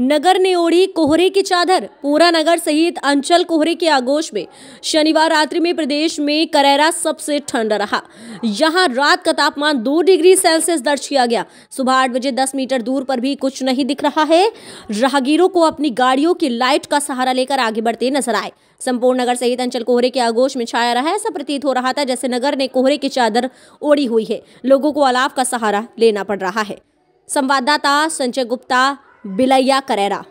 नगर ने ओढ़ी कोहरे की चादर पूरा नगर सहित अंचल कोहरे के आगोश में शनिवार रात्रि में प्रदेश में करेरा सबसे ठंड रहा यहां रात का तापमान दो डिग्री सेल्सियस दर्ज किया गया सुबह आठ बजे दस मीटर दूर पर भी कुछ नहीं दिख रहा है राहगीरों को अपनी गाड़ियों की लाइट का सहारा लेकर आगे बढ़ते नजर आए संपूर्ण नगर सहित अंचल कोहरे के आगोश में छाया रहा ऐसा प्रतीत हो रहा था जैसे नगर ने कोहरे की चादर ओढ़ी हुई है लोगों को अलाव का सहारा लेना पड़ रहा है संवाददाता संजय गुप्ता बिलैया करेरा